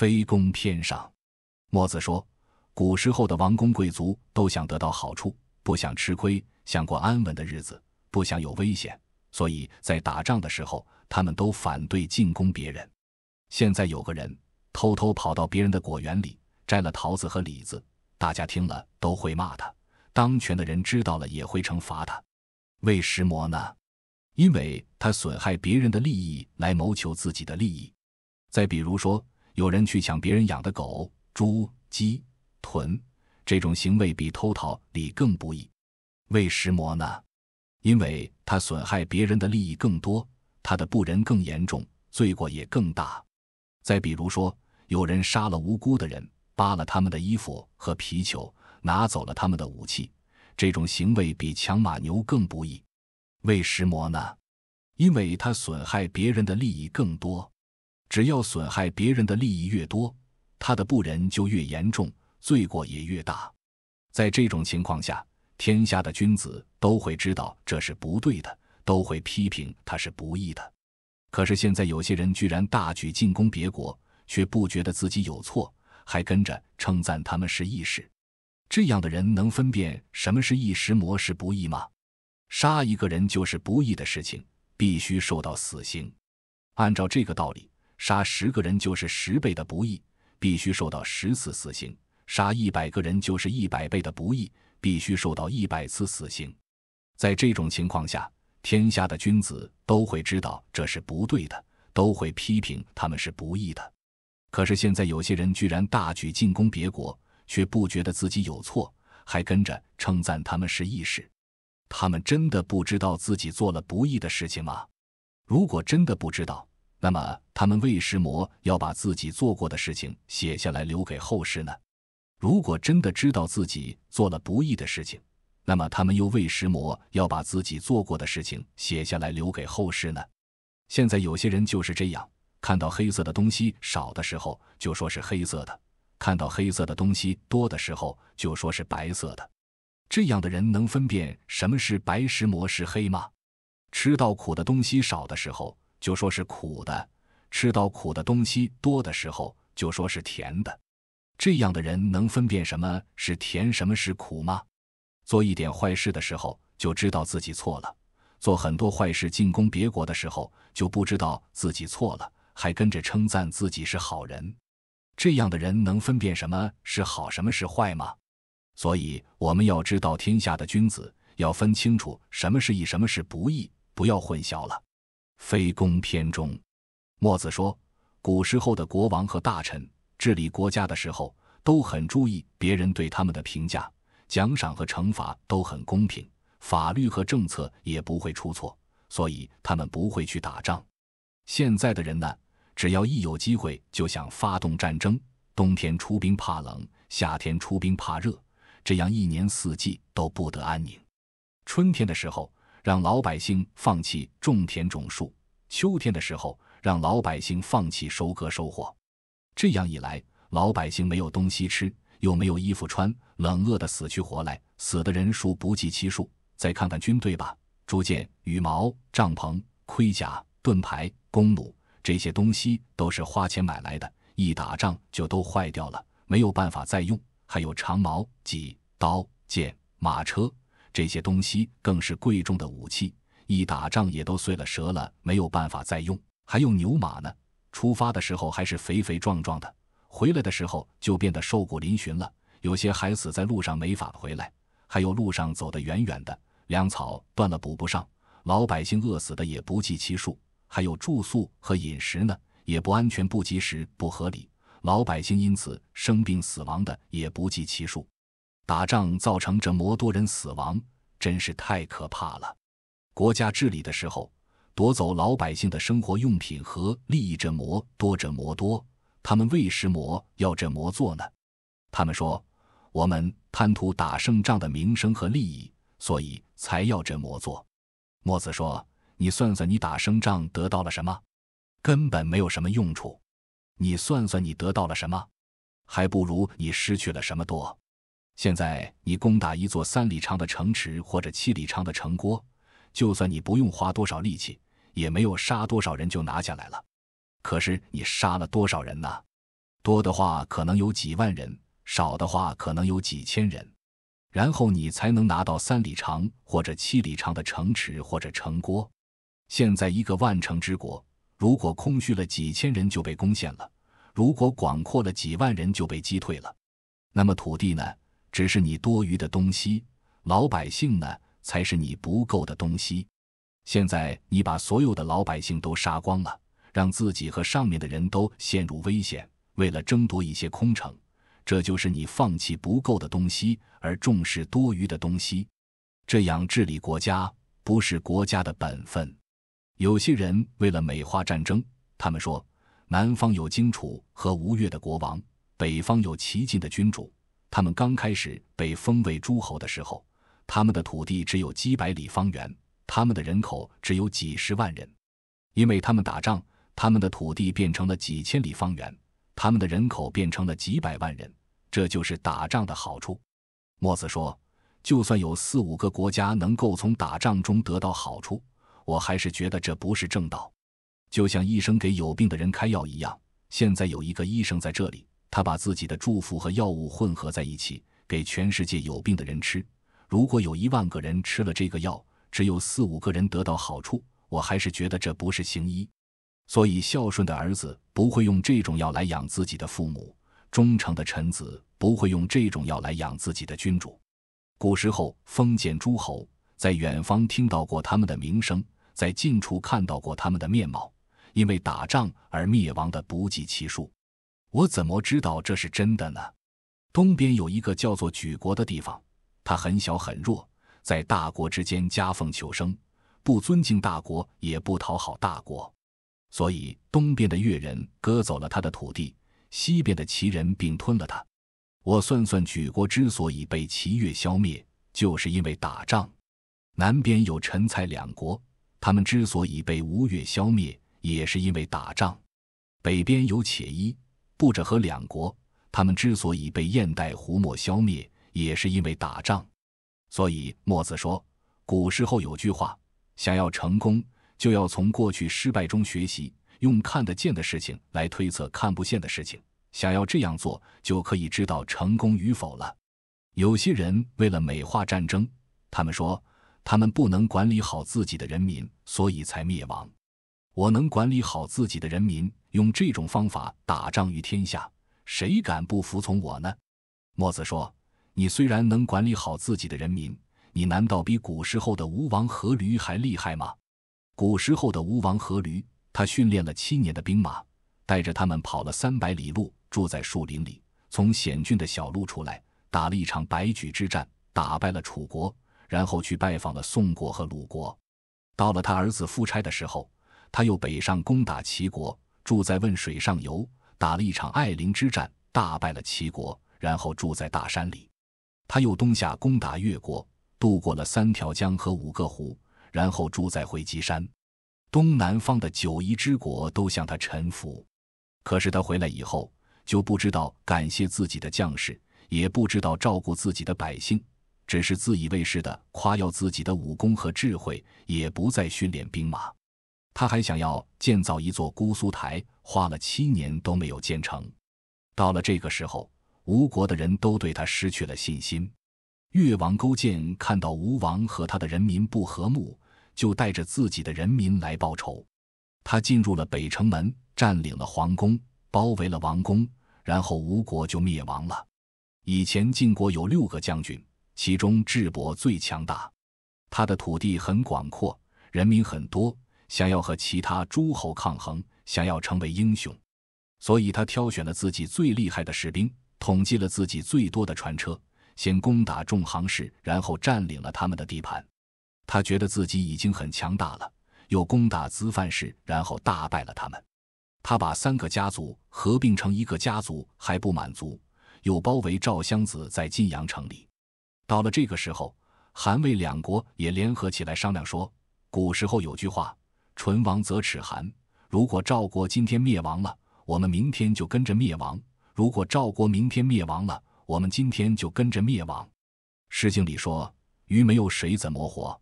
非攻偏上，墨子说：“古时候的王公贵族都想得到好处，不想吃亏，想过安稳的日子，不想有危险，所以在打仗的时候，他们都反对进攻别人。现在有个人偷偷跑到别人的果园里摘了桃子和李子，大家听了都会骂他。当权的人知道了也会惩罚他。为什么呢？因为他损害别人的利益来谋求自己的利益。再比如说。”有人去抢别人养的狗、猪、鸡、豚，这种行为比偷桃李更不义，为什么呢？因为他损害别人的利益更多，他的不仁更严重，罪过也更大。再比如说，有人杀了无辜的人，扒了他们的衣服和皮球，拿走了他们的武器，这种行为比抢马牛更不义，为什么呢？因为他损害别人的利益更多。只要损害别人的利益越多，他的不仁就越严重，罪过也越大。在这种情况下，天下的君子都会知道这是不对的，都会批评他是不义的。可是现在有些人居然大举进攻别国，却不觉得自己有错，还跟着称赞他们是义士。这样的人能分辨什么是义时谋是不义吗？杀一个人就是不义的事情，必须受到死刑。按照这个道理。杀十个人就是十倍的不义，必须受到十次死刑；杀一百个人就是一百倍的不义，必须受到一百次死刑。在这种情况下，天下的君子都会知道这是不对的，都会批评他们是不义的。可是现在有些人居然大举进攻别国，却不觉得自己有错，还跟着称赞他们是义士。他们真的不知道自己做了不义的事情吗？如果真的不知道，那么他们为什么要把自己做过的事情写下来留给后世呢？如果真的知道自己做了不义的事情，那么他们又为什么要把自己做过的事情写下来留给后世呢？现在有些人就是这样：看到黑色的东西少的时候就说是黑色的，看到黑色的东西多的时候就说是白色的。这样的人能分辨什么是白石磨是黑吗？吃到苦的东西少的时候。就说是苦的，吃到苦的东西多的时候，就说是甜的。这样的人能分辨什么是甜，什么是苦吗？做一点坏事的时候就知道自己错了，做很多坏事进攻别国的时候就不知道自己错了，还跟着称赞自己是好人。这样的人能分辨什么是好，什么是坏吗？所以我们要知道天下的君子要分清楚什么是义，什么是不义，不要混淆了。非攻篇中，墨子说，古时候的国王和大臣治理国家的时候，都很注意别人对他们的评价，奖赏和惩罚都很公平，法律和政策也不会出错，所以他们不会去打仗。现在的人呢，只要一有机会就想发动战争，冬天出兵怕冷，夏天出兵怕热，这样一年四季都不得安宁。春天的时候。让老百姓放弃种田种树，秋天的时候让老百姓放弃收割收获，这样一来，老百姓没有东西吃，又没有衣服穿，冷饿的死去活来，死的人数不计其数。再看看军队吧，铸剑、羽毛、帐篷、盔甲、盾牌、弓弩这些东西都是花钱买来的，一打仗就都坏掉了，没有办法再用。还有长矛、戟、刀、剑、马车。这些东西更是贵重的武器，一打仗也都碎了折了，没有办法再用。还有牛马呢，出发的时候还是肥肥壮壮的，回来的时候就变得瘦骨嶙峋了。有些还死在路上，没法回来。还有路上走得远远的，粮草断了补不上，老百姓饿死的也不计其数。还有住宿和饮食呢，也不安全、不及时、不合理，老百姓因此生病死亡的也不计其数。打仗造成这魔多人死亡，真是太可怕了。国家治理的时候，夺走老百姓的生活用品和利益，这魔多，这魔多。他们为什魔要这魔做呢？他们说，我们贪图打胜仗的名声和利益，所以才要这魔做。墨子说：“你算算，你打胜仗得到了什么？根本没有什么用处。你算算，你得到了什么？还不如你失去了什么多。”现在你攻打一座三里长的城池或者七里长的城郭，就算你不用花多少力气，也没有杀多少人就拿下来了。可是你杀了多少人呢？多的话可能有几万人，少的话可能有几千人，然后你才能拿到三里长或者七里长的城池或者城郭。现在一个万城之国，如果空虚了几千人就被攻陷了，如果广阔了几万人就被击退了，那么土地呢？只是你多余的东西，老百姓呢才是你不够的东西。现在你把所有的老百姓都杀光了，让自己和上面的人都陷入危险，为了争夺一些空城，这就是你放弃不够的东西而重视多余的东西。这样治理国家不是国家的本分。有些人为了美化战争，他们说南方有荆楚和吴越的国王，北方有齐晋的君主。他们刚开始被封为诸侯的时候，他们的土地只有几百里方圆，他们的人口只有几十万人。因为他们打仗，他们的土地变成了几千里方圆，他们的人口变成了几百万人。这就是打仗的好处。墨子说：“就算有四五个国家能够从打仗中得到好处，我还是觉得这不是正道。就像医生给有病的人开药一样，现在有一个医生在这里。”他把自己的祝福和药物混合在一起，给全世界有病的人吃。如果有一万个人吃了这个药，只有四五个人得到好处，我还是觉得这不是行医。所以，孝顺的儿子不会用这种药来养自己的父母；忠诚的臣子不会用这种药来养自己的君主。古时候，封建诸侯在远方听到过他们的名声，在近处看到过他们的面貌，因为打仗而灭亡的不计其数。我怎么知道这是真的呢？东边有一个叫做莒国的地方，它很小很弱，在大国之间夹缝求生，不尊敬大国，也不讨好大国，所以东边的越人割走了他的土地，西边的齐人并吞了他。我算算，莒国之所以被齐越消灭，就是因为打仗；南边有陈蔡两国，他们之所以被吴越消灭，也是因为打仗；北边有且一。不着和两国，他们之所以被燕代胡墨消灭，也是因为打仗。所以墨子说，古时候有句话：想要成功，就要从过去失败中学习，用看得见的事情来推测看不见的事情。想要这样做，就可以知道成功与否了。有些人为了美化战争，他们说他们不能管理好自己的人民，所以才灭亡。我能管理好自己的人民。用这种方法打仗于天下，谁敢不服从我呢？墨子说：“你虽然能管理好自己的人民，你难道比古时候的吴王阖闾还厉害吗？古时候的吴王阖闾，他训练了七年的兵马，带着他们跑了三百里路，住在树林里，从险峻的小路出来，打了一场白举之战，打败了楚国，然后去拜访了宋国和鲁国。到了他儿子夫差的时候，他又北上攻打齐国。”住在汶水上游，打了一场艾陵之战，大败了齐国，然后住在大山里。他又东下攻打越国，渡过了三条江和五个湖，然后住在回稽山。东南方的九夷之国都向他臣服。可是他回来以后，就不知道感谢自己的将士，也不知道照顾自己的百姓，只是自以为是地夸耀自己的武功和智慧，也不再训练兵马。他还想要建造一座姑苏台，花了七年都没有建成。到了这个时候，吴国的人都对他失去了信心。越王勾践看到吴王和他的人民不和睦，就带着自己的人民来报仇。他进入了北城门，占领了皇宫，包围了王宫，然后吴国就灭亡了。以前晋国有六个将军，其中智伯最强大，他的土地很广阔，人民很多。想要和其他诸侯抗衡，想要成为英雄，所以他挑选了自己最厉害的士兵，统计了自己最多的船车，先攻打众行氏，然后占领了他们的地盘。他觉得自己已经很强大了，又攻打资范氏，然后大败了他们。他把三个家族合并成一个家族还不满足，又包围赵襄子在晋阳城里。到了这个时候，韩魏两国也联合起来商量说：“古时候有句话。”唇亡则齿寒。如果赵国今天灭亡了，我们明天就跟着灭亡；如果赵国明天灭亡了，我们今天就跟着灭亡。《诗经》里说：“鱼没有水怎么活？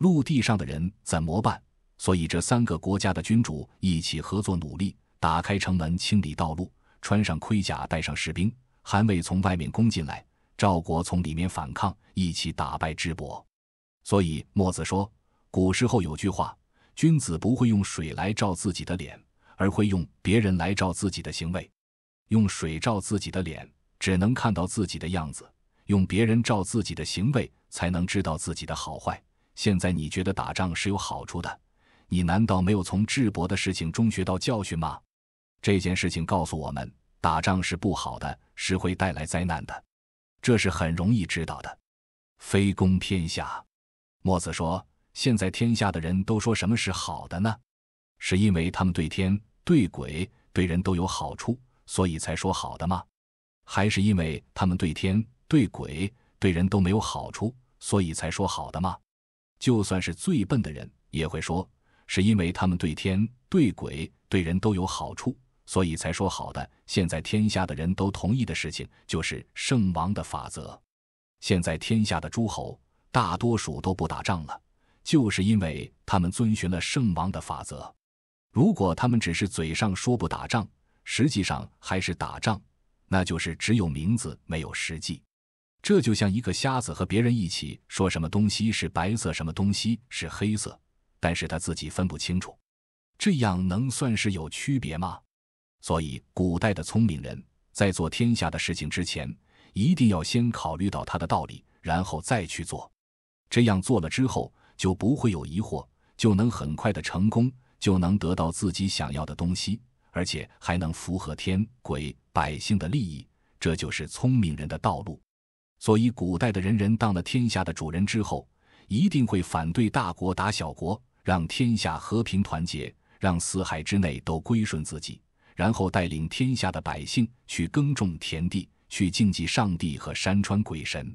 陆地上的人怎么办？”所以，这三个国家的君主一起合作努力，打开城门，清理道路，穿上盔甲，带上士兵，韩魏从外面攻进来，赵国从里面反抗，一起打败智伯。所以，墨子说：“古时候有句话。”君子不会用水来照自己的脸，而会用别人来照自己的行为。用水照自己的脸，只能看到自己的样子；用别人照自己的行为，才能知道自己的好坏。现在你觉得打仗是有好处的？你难道没有从智伯的事情中学到教训吗？这件事情告诉我们，打仗是不好的，是会带来灾难的。这是很容易知道的。非攻天下，墨子说。现在天下的人都说什么是好的呢？是因为他们对天、对鬼、对人都有好处，所以才说好的吗？还是因为他们对天、对鬼、对人都没有好处，所以才说好的吗？就算是最笨的人也会说，是因为他们对天、对鬼、对人都有好处，所以才说好的。现在天下的人都同意的事情就是圣王的法则。现在天下的诸侯大多数都不打仗了。就是因为他们遵循了圣王的法则。如果他们只是嘴上说不打仗，实际上还是打仗，那就是只有名字没有实际。这就像一个瞎子和别人一起说什么东西是白色，什么东西是黑色，但是他自己分不清楚，这样能算是有区别吗？所以，古代的聪明人在做天下的事情之前，一定要先考虑到他的道理，然后再去做。这样做了之后，就不会有疑惑，就能很快的成功，就能得到自己想要的东西，而且还能符合天、鬼、百姓的利益。这就是聪明人的道路。所以，古代的人人当了天下的主人之后，一定会反对大国打小国，让天下和平团结，让四海之内都归顺自己，然后带领天下的百姓去耕种田地，去敬祭上帝和山川鬼神。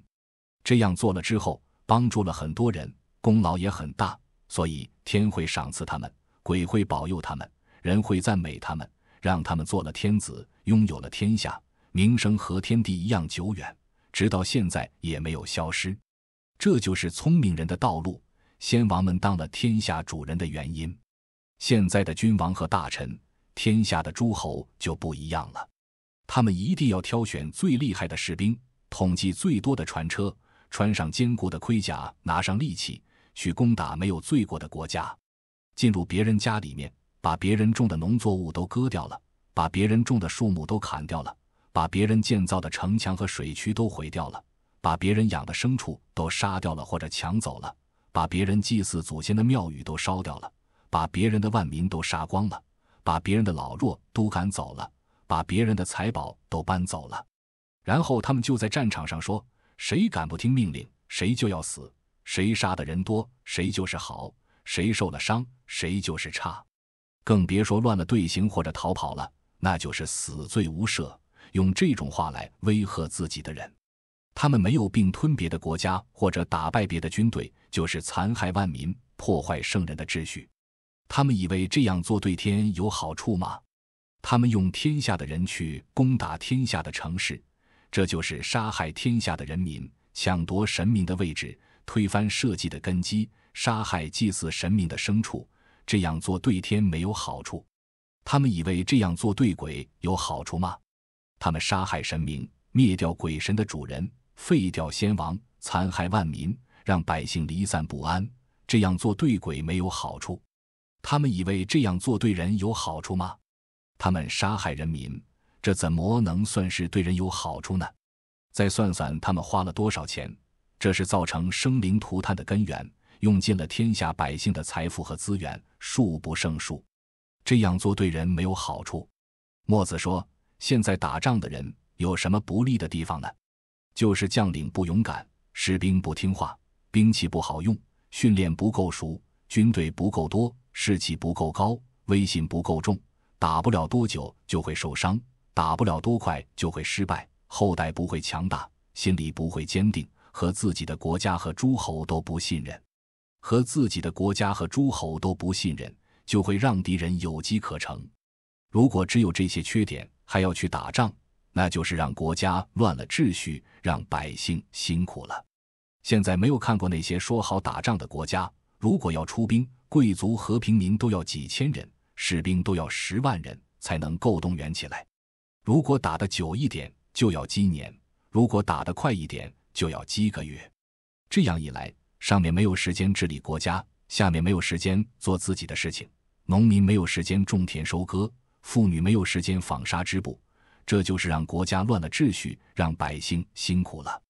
这样做了之后，帮助了很多人。功劳也很大，所以天会赏赐他们，鬼会保佑他们，人会赞美他们，让他们做了天子，拥有了天下，名声和天地一样久远，直到现在也没有消失。这就是聪明人的道路，先王们当了天下主人的原因。现在的君王和大臣，天下的诸侯就不一样了，他们一定要挑选最厉害的士兵，统计最多的船车，穿上坚固的盔甲，拿上利器。去攻打没有罪过的国家，进入别人家里面，把别人种的农作物都割掉了，把别人种的树木都砍掉了，把别人建造的城墙和水渠都毁掉了，把别人养的牲畜都杀掉了或者抢走了，把别人祭祀祖先的庙宇都烧掉了，把别人的万民都杀光了，把别人的老弱都赶走了，把别人的财宝都搬走了，然后他们就在战场上说：谁敢不听命令，谁就要死。谁杀的人多，谁就是好；谁受了伤，谁就是差。更别说乱了队形或者逃跑了，那就是死罪无赦。用这种话来威吓自己的人，他们没有并吞别的国家或者打败别的军队，就是残害万民，破坏圣人的秩序。他们以为这样做对天有好处吗？他们用天下的人去攻打天下的城市，这就是杀害天下的人民，抢夺神明的位置。推翻社稷的根基，杀害祭祀神明的牲畜，这样做对天没有好处。他们以为这样做对鬼有好处吗？他们杀害神明，灭掉鬼神的主人，废掉先王，残害万民，让百姓离散不安。这样做对鬼没有好处。他们以为这样做对人有好处吗？他们杀害人民，这怎么能算是对人有好处呢？再算算他们花了多少钱。这是造成生灵涂炭的根源，用尽了天下百姓的财富和资源，数不胜数。这样做对人没有好处。墨子说：“现在打仗的人有什么不利的地方呢？就是将领不勇敢，士兵不听话，兵器不好用，训练不够熟，军队不够多，士气不够高，威信不够重。打不了多久就会受伤，打不了多快就会失败，后代不会强大，心里不会坚定。”和自己的国家和诸侯都不信任，和自己的国家和诸侯都不信任，就会让敌人有机可乘。如果只有这些缺点，还要去打仗，那就是让国家乱了秩序，让百姓辛苦了。现在没有看过那些说好打仗的国家，如果要出兵，贵族和平民都要几千人，士兵都要十万人才能够动员起来。如果打得久一点，就要今年；如果打得快一点，就要饥个月，这样一来，上面没有时间治理国家，下面没有时间做自己的事情，农民没有时间种田收割，妇女没有时间纺纱织布，这就是让国家乱了秩序，让百姓辛苦了。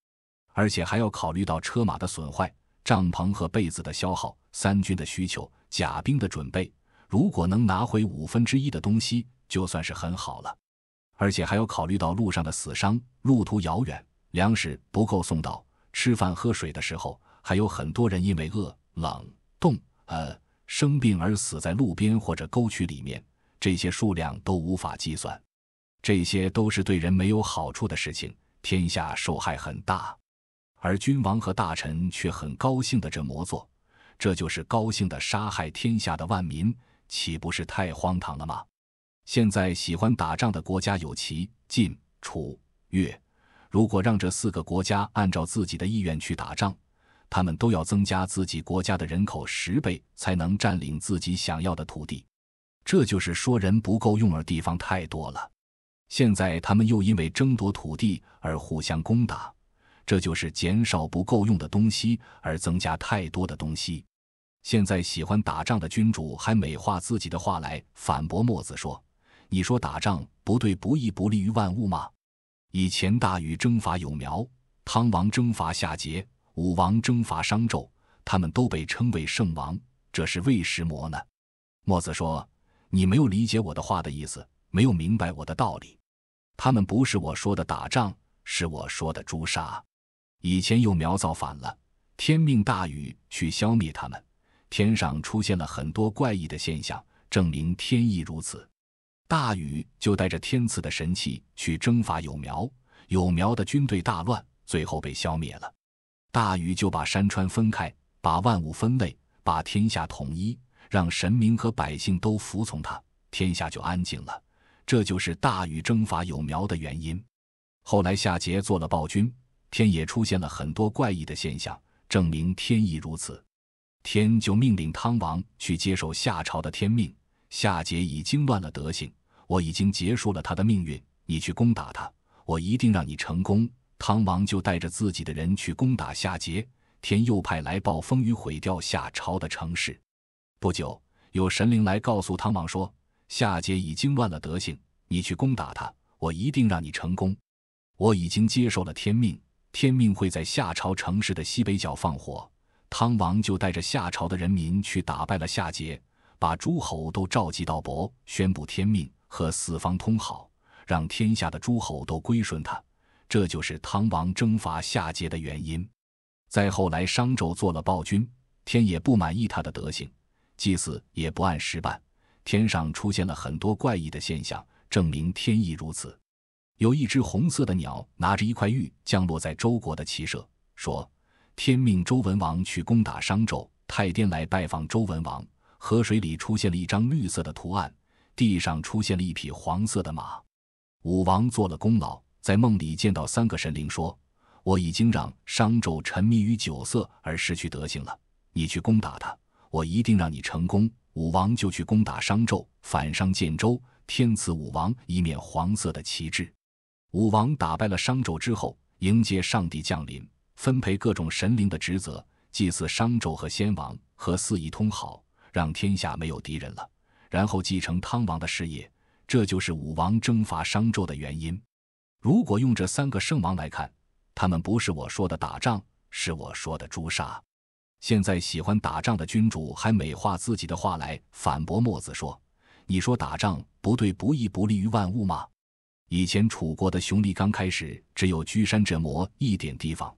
而且还要考虑到车马的损坏、帐篷和被子的消耗、三军的需求、甲兵的准备。如果能拿回五分之一的东西，就算是很好了。而且还要考虑到路上的死伤，路途遥远。粮食不够送到吃饭喝水的时候，还有很多人因为饿、冷、冻，呃，生病而死在路边或者沟渠里面，这些数量都无法计算。这些都是对人没有好处的事情，天下受害很大，而君王和大臣却很高兴的这么做，这就是高兴的杀害天下的万民，岂不是太荒唐了吗？现在喜欢打仗的国家有齐、晋、楚、越。如果让这四个国家按照自己的意愿去打仗，他们都要增加自己国家的人口十倍才能占领自己想要的土地。这就是说，人不够用而地方太多了。现在他们又因为争夺土地而互相攻打，这就是减少不够用的东西而增加太多的东西。现在喜欢打仗的君主还美化自己的话来反驳墨子说：“你说打仗不对、不义不利于万物吗？”以前大禹征伐有苗，汤王征伐夏桀，武王征伐商纣，他们都被称为圣王，这是为什么呢？墨子说：“你没有理解我的话的意思，没有明白我的道理。他们不是我说的打仗，是我说的诛杀。以前有苗造反了，天命大禹去消灭他们，天上出现了很多怪异的现象，证明天意如此。”大禹就带着天赐的神器去征伐有苗，有苗的军队大乱，最后被消灭了。大禹就把山川分开，把万物分类，把天下统一，让神明和百姓都服从他，天下就安静了。这就是大禹征伐有苗的原因。后来夏桀做了暴君，天也出现了很多怪异的现象，证明天意如此。天就命令汤王去接受夏朝的天命。夏桀已经乱了德性，我已经结束了他的命运。你去攻打他，我一定让你成功。汤王就带着自己的人去攻打夏桀。天又派来暴风雨毁掉夏朝的城市。不久，有神灵来告诉汤王说：“夏桀已经乱了德性，你去攻打他，我一定让你成功。”我已经接受了天命，天命会在夏朝城市的西北角放火。汤王就带着夏朝的人民去打败了夏桀。把诸侯都召集到伯，宣布天命和四方通好，让天下的诸侯都归顺他。这就是汤王征伐夏桀的原因。再后来，商纣做了暴君，天也不满意他的德行，祭祀也不按时办。天上出现了很多怪异的现象，证明天意如此。有一只红色的鸟拿着一块玉降落在周国的骑射，说：“天命周文王去攻打商纣。”太颠来拜访周文王。河水里出现了一张绿色的图案，地上出现了一匹黄色的马。武王做了功劳，在梦里见到三个神灵，说：“我已经让商纣沉迷于酒色而失去德性了，你去攻打他，我一定让你成功。”武王就去攻打商纣，反商建州，天赐武王一面黄色的旗帜。武王打败了商纣之后，迎接上帝降临，分配各种神灵的职责，祭祀商纣和先王，和四夷通好。让天下没有敌人了，然后继承汤王的事业，这就是武王征伐商纣的原因。如果用这三个圣王来看，他们不是我说的打仗，是我说的诛杀。现在喜欢打仗的君主还美化自己的话来反驳墨子说：“你说打仗不对，不义，不利于万物吗？”以前楚国的熊丽刚开始只有居山者魔一点地方，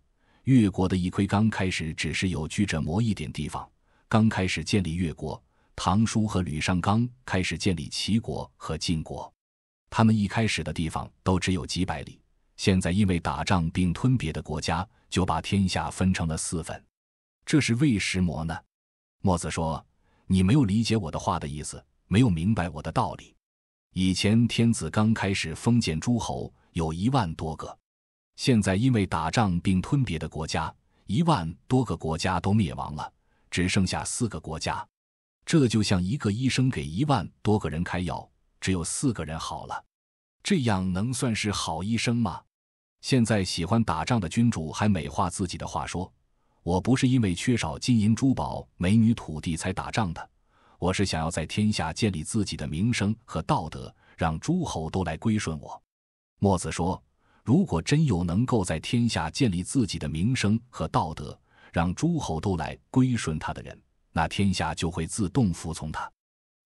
越国的夷窥刚开始只是有居者魔一点地方。刚开始建立越国，唐叔和吕尚刚开始建立齐国和晋国，他们一开始的地方都只有几百里。现在因为打仗并吞别的国家，就把天下分成了四份。这是为什么呢？墨子说：“你没有理解我的话的意思，没有明白我的道理。以前天子刚开始封建诸侯有一万多个，现在因为打仗并吞别的国家，一万多个国家都灭亡了。”只剩下四个国家，这就像一个医生给一万多个人开药，只有四个人好了，这样能算是好医生吗？现在喜欢打仗的君主还美化自己的话，说我不是因为缺少金银珠宝、美女、土地才打仗的，我是想要在天下建立自己的名声和道德，让诸侯都来归顺我。墨子说，如果真有能够在天下建立自己的名声和道德。让诸侯都来归顺他的人，那天下就会自动服从他。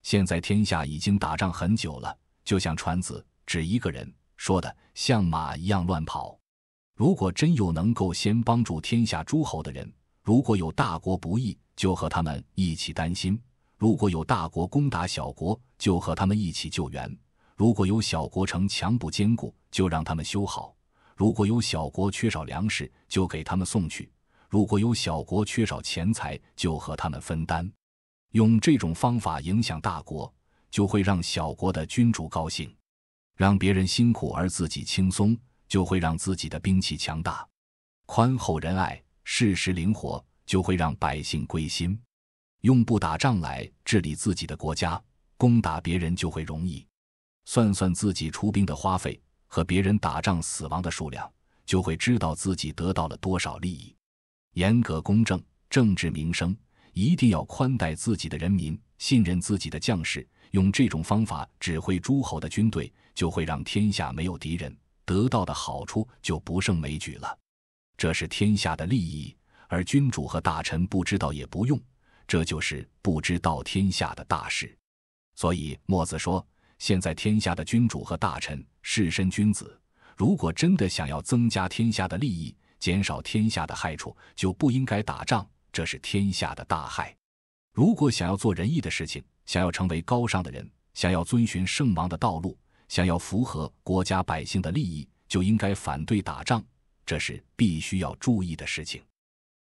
现在天下已经打仗很久了，就像传子只一个人说的，像马一样乱跑。如果真有能够先帮助天下诸侯的人，如果有大国不义，就和他们一起担心；如果有大国攻打小国，就和他们一起救援；如果有小国城墙不坚固，就让他们修好；如果有小国缺少粮食，就给他们送去。如果有小国缺少钱财，就和他们分担，用这种方法影响大国，就会让小国的君主高兴，让别人辛苦而自己轻松，就会让自己的兵器强大。宽厚仁爱，适时灵活，就会让百姓归心。用不打仗来治理自己的国家，攻打别人就会容易。算算自己出兵的花费和别人打仗死亡的数量，就会知道自己得到了多少利益。严格公正，政治民生一定要宽待自己的人民，信任自己的将士，用这种方法指挥诸侯的军队，就会让天下没有敌人，得到的好处就不胜枚举了。这是天下的利益，而君主和大臣不知道也不用，这就是不知道天下的大事。所以墨子说，现在天下的君主和大臣，士绅君子，如果真的想要增加天下的利益。减少天下的害处，就不应该打仗，这是天下的大害。如果想要做仁义的事情，想要成为高尚的人，想要遵循圣王的道路，想要符合国家百姓的利益，就应该反对打仗，这是必须要注意的事情。